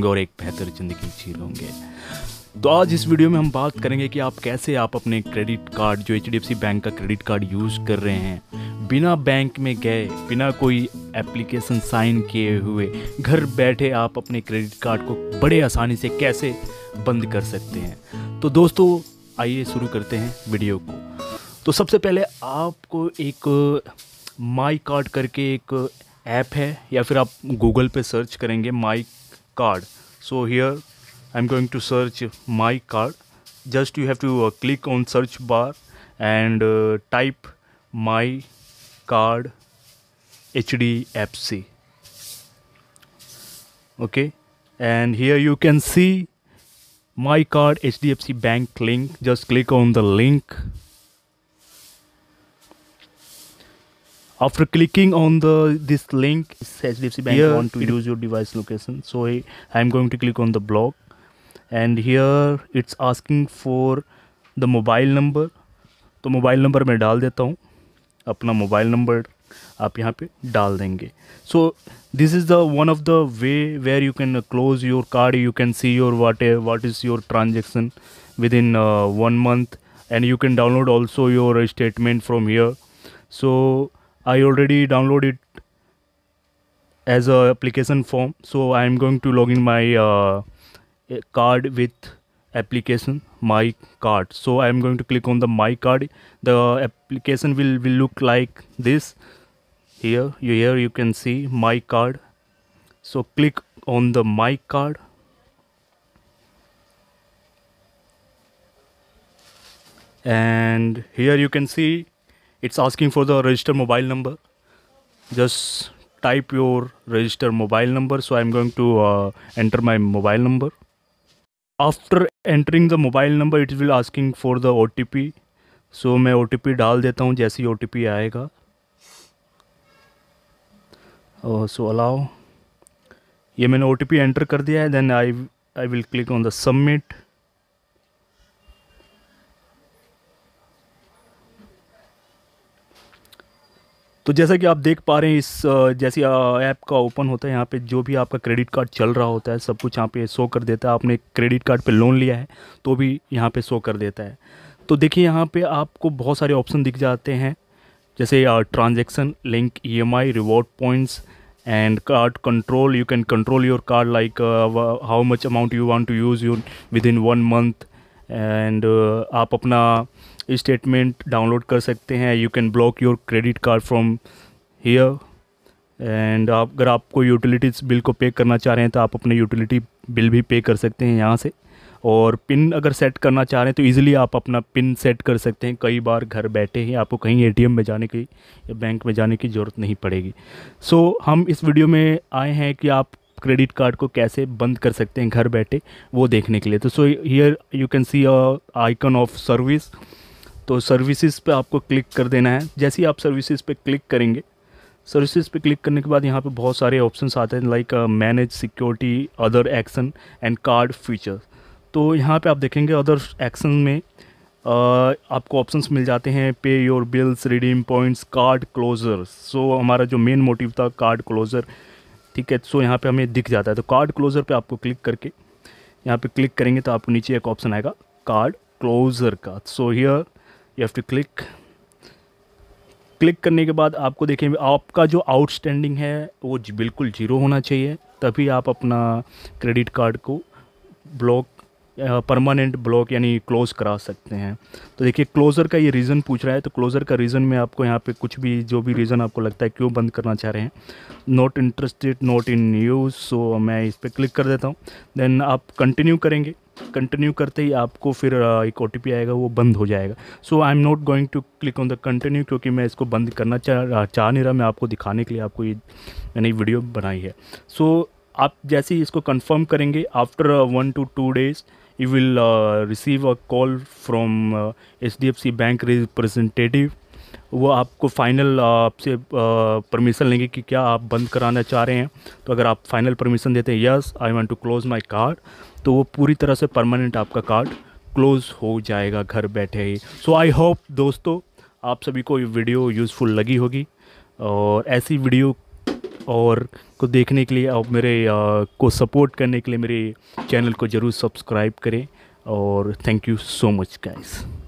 होंगे और एक बेहतर ज़िंदगी जी लूँगे तो आज इस वीडियो में हम बात करेंगे कि आप कैसे आप अपने क्रेडिट कार्ड जो एच बैंक का क्रेडिट कार्ड यूज़ कर रहे हैं बिना बैंक में गए बिना कोई एप्लीकेशन साइन किए हुए घर बैठे आप अपने क्रेडिट कार्ड को बड़े आसानी से कैसे बंद कर सकते हैं तो दोस्तों आइए शुरू करते हैं वीडियो को तो सबसे पहले आपको एक माई कार्ड करके एक ऐप है या फिर आप गूगल पे सर्च करेंगे my card so here I'm going to search my card just you have to uh, click on search bar and uh, type my card HDFC okay and here you can see my card HDFC bank link just click on the link after clicking on the this link hdfc bank here, want to it, use your device location so I, i'm going to click on the block and here it's asking for the mobile number तो mobile number मैं डाल देता हूँ अपना mobile number आप यहाँ पे डाल देंगे so this is the one of the way where you can close your card you can see your what what is your transaction within one month and you can download also your statement from here so I already downloaded it as a application form so I am going to log in my uh, card with application my card so I am going to click on the my card the application will, will look like this here you here you can see my card so click on the my card and here you can see it's asking for the register mobile number just type your register mobile number so i'm going to uh, enter my mobile number after entering the mobile number it will asking for the otp so मैं ओ डाल देता हूँ जैसे ही ओ आएगा सो allow ये मैंने ओ enter कर दिया है then I I will click on the submit तो जैसा कि आप देख पा रहे हैं इस जैसी ऐप का ओपन होता है यहाँ पे जो भी आपका क्रेडिट कार्ड चल रहा होता है सब कुछ यहाँ पे शो कर देता है आपने क्रेडिट कार्ड पे लोन लिया है तो भी यहाँ पे शो कर देता है तो देखिए यहाँ पे आपको बहुत सारे ऑप्शन दिख जाते हैं जैसे transaction link E M I reward points and card control you can control your card like how much amount you want to use you within one month and आप अपना स्टेटमेंट डाउनलोड कर सकते हैं you can block your credit card from here and आप अगर आपको utilities bill को पे करना चाह रहे हैं तो आप अपने यूटिलिटी बिल भी पे कर सकते हैं यहाँ से और पिन अगर सेट करना चाह रहे हैं तो ईज़िली आप अपना पिन सेट कर सकते हैं कई बार घर बैठे ही आपको कहीं एटीएम में जाने की या बैंक में जाने की ज़रूरत नहीं पड़ेगी सो so, हम इस वीडियो में आए हैं कि आप क्रेडिट कार्ड को कैसे बंद कर सकते हैं घर बैठे वो देखने के लिए तो so here you can see icon of service तो सर्विसेज पे आपको क्लिक कर देना है जैसे ही आप सर्विसेज पे क्लिक करेंगे सर्विसेज पे क्लिक करने के बाद यहाँ पे बहुत सारे ऑप्शंस आते हैं like manage security other action and card feature तो यहाँ पे आप देखेंगे अदर एक्शन में Uh, आपको ऑप्शंस मिल जाते हैं pay your bills redeem points card closure so हमारा जो मेन मोटिव था कार्ड क्लोज़र ठीक है सो so यहाँ पर हमें दिख जाता है तो कार्ड क्लोज़र पर आपको क्लिक करके यहाँ पर क्लिक करेंगे तो आपको नीचे एक ऑप्शन आएगा कार्ड क्लोज़र का so here you have to click click करने के बाद आपको देखें आपका जो आउटस्टैंडिंग है वो बिल्कुल ज़ीरो होना चाहिए तभी आप अपना क्रेडिट कार्ड को ब्लॉक परमानेंट ब्लॉक यानी क्लोज़ करा सकते हैं तो देखिए क्लोज़र का ये रीज़न पूछ रहा है तो क्लोज़र का रीज़न में आपको यहाँ पे कुछ भी जो भी रीज़न आपको लगता है क्यों बंद करना चाह रहे हैं not interested not in news so मैं इस पर क्लिक कर देता हूँ देन आप कंटिन्यू करेंगे कंटिन्यू करते ही आपको फिर एक ओ आएगा वो बंद हो जाएगा so I am not going to click on the continue क्योंकि मैं इसको बंद करना चाह चाह नहीं रहा मैं आपको दिखाने के लिए आपको ये मैंने वीडियो बनाई है सो so, आप जैसे ही इसको कंफर्म करेंगे after one two two days you will receive a call from H bank representative वो आपको फाइनल आपसे परमिशन लेंगे कि क्या आप बंद कराना चाह रहे हैं तो अगर आप फाइनल परमिशन देते हैं yes I want to close my card तो वो पूरी तरह से परमानेंट आपका कार्ड क्लोज़ हो जाएगा घर बैठे ही सो आई होप दोस्तों आप सभी को ये वीडियो यूज़फुल लगी होगी और ऐसी वीडियो और को देखने के लिए और मेरे आ, को सपोर्ट करने के लिए मेरे चैनल को ज़रूर सब्सक्राइब करें और thank you so much guys